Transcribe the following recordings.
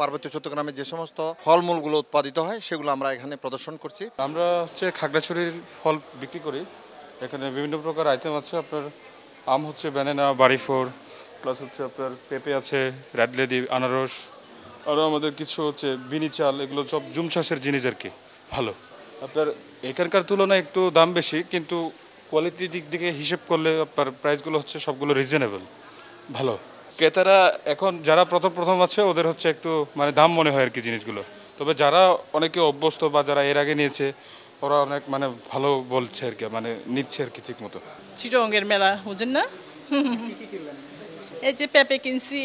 পার্বত্য চট্টগ্রামে যে সমস্ত ফলমূলগুলো উৎপাদিত হয় সেগুলো আমরা এখানে প্রদর্শন করছি আমরা হচ্ছে খাগড়াছড়ির ফল বিক্রি করি এখানে বিভিন্ন প্রকার আইটেম আছে আপনার আম হচ্ছে ব্যানানা বাড়িফোর প্লাস হচ্ছে আপনার পেঁপে আছে রেডলেদি আনারস আরও আমাদের কিছু হচ্ছে বিনি চাল এগুলো সব জুম চাষের জিনিস আর কি ভালো আপনার এখানকার তুলনায় একটু দাম বেশি কিন্তু কোয়ালিটির দিক থেকে হিসেব করলে আপনার প্রাইসগুলো হচ্ছে সবগুলো রিজনেবল ভালো ক্রেতারা এখন যারা প্রথম প্রথম আছে ওদের হচ্ছে একটু মানে দাম মনে হয় আর কি জিনিসগুলো তবে যারা অনেকে অভ্যস্ত বা যারা এর আগে নিয়েছে ওরা অনেক মানে ভালো বলছে আর কি মানে নিচ্ছে আর কি ঠিক মতো চিটঙ্গের মেলা বুঝেন না এই যে পেঁপে কিনছি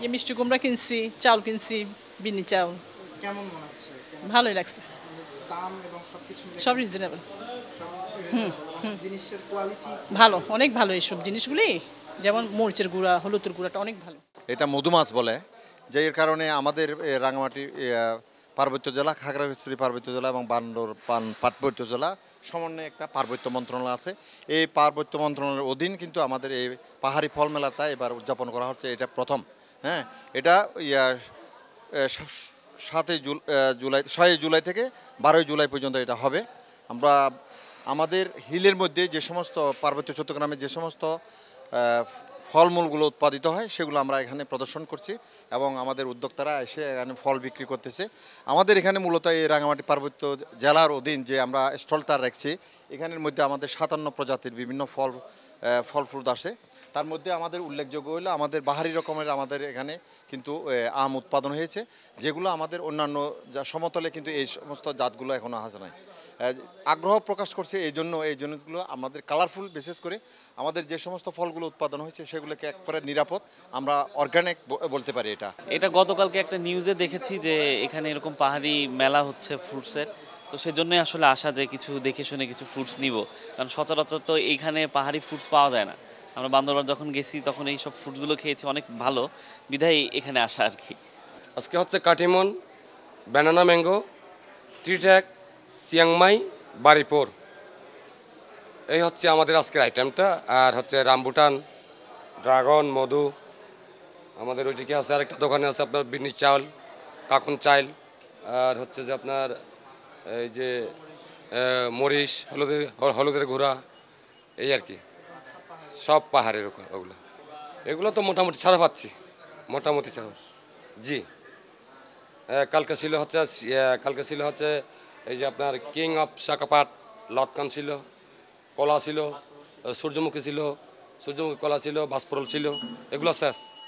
যে মিষ্টি কুমড়া কিনছি চাউল কিনছি বিনি চাউল কেমন ভালোই লাগছে সব রিজনেবল হুম হুম জিনিসের কোয়ালিটি ভালো অনেক ভালো এইসব জিনিসগুলি যেমন মরিচের গুঁড়া হলুদের গুঁড়াটা অনেক ভালো এটা মধুমাছ বলে যে এর কারণে আমাদের রাঙামাটি পার্বত্য জেলা খাগড়াছড়ি পার্বত্য জেলা এবং বান্দর পান পার্বত্য জেলা সমন্বয়ে একটা পার্বত্য মন্ত্রণালয় আছে এই পার্বত্য মন্ত্রণালয়ের অধীন কিন্তু আমাদের এই পাহাড়ি ফল মেলাটা এবার উদযাপন করা হচ্ছে এটা প্রথম হ্যাঁ এটা সাতই জুলাই ছয়ই জুলাই থেকে বারোই জুলাই পর্যন্ত এটা হবে আমরা আমাদের হিলের মধ্যে যে সমস্ত পার্বত্য চট্টগ্রামে যে সমস্ত ফলমূলগুলো উৎপাদিত হয় সেগুলো আমরা এখানে প্রদর্শন করছি এবং আমাদের উদ্যোক্তারা এসে এখানে ফল বিক্রি করতেছে আমাদের এখানে মূলত এই রাঙামাটি পার্বত্য জেলার অধীন যে আমরা স্টলটা রাখছি এখানের মধ্যে আমাদের সাতান্ন প্রজাতির বিভিন্ন ফল ফল ফ্রুট আসে তার মধ্যে আমাদের উল্লেখযোগ্য হলো আমাদের বাহারি রকমের আমাদের এখানে কিন্তু আম উৎপাদন হয়েছে যেগুলো আমাদের অন্যান্য যা সমতলে কিন্তু এই সমস্ত জাতগুলো এখনও হাজ নাই আগ্রহ প্রকাশ করছে এই জন্য এই জিনিসগুলো আমাদের কালারফুল বিশেষ করে আমাদের যে সমস্ত ফলগুলো উৎপাদন হয়েছে সেগুলোকে একবারে নিরাপদ আমরা অর্গানিক বলতে পারি এটা এটা গতকালকে একটা নিউজে দেখেছি যে এখানে এরকম পাহাড়ি মেলা হচ্ছে ফ্রুটসের তো সেজন্যই আসলে আসা যে কিছু দেখে শুনে কিছু ফ্রুটস নিব কারণ সচরাচর তো এইখানে পাহাড়ি ফ্রুটস পাওয়া যায় না আমরা বান্দরবান যখন গেছি তখন এই সব ফ্রুটগুলো খেয়েছি অনেক ভালো বিধায় এখানে আসা আর কি আজকে হচ্ছে কাটিমন ব্যানানা ম্যাঙ্গো ত্রিট্যাক সিয়াংমাই বারিপুর এই হচ্ছে আমাদের আজকের আইটেমটা আর হচ্ছে রামবুটান ড্রাগন মধু আমাদের ওইদিকে আছে আরেকটা দোকানে আছে আপনার বিনি চাল কাকুন চাইল আর হচ্ছে যে আপনার এই যে মরিচ হলুদের হলুদের ঘোড়া এই আর কি সব পাহাড়ের ওগুলো এগুলো তো মোটামুটি ছাড়া পাচ্ছি মোটামুটি ছাড়া জি কালকে ছিল হচ্ছে কালকে ছিল হচ্ছে এই যে আপনার কিং অফ শাকাপাট লটকান ছিল কলা ছিল সূর্যমুখী ছিল সূর্যমুখী কলা ছিল ভাস্পরল ছিল এগুলো শেষ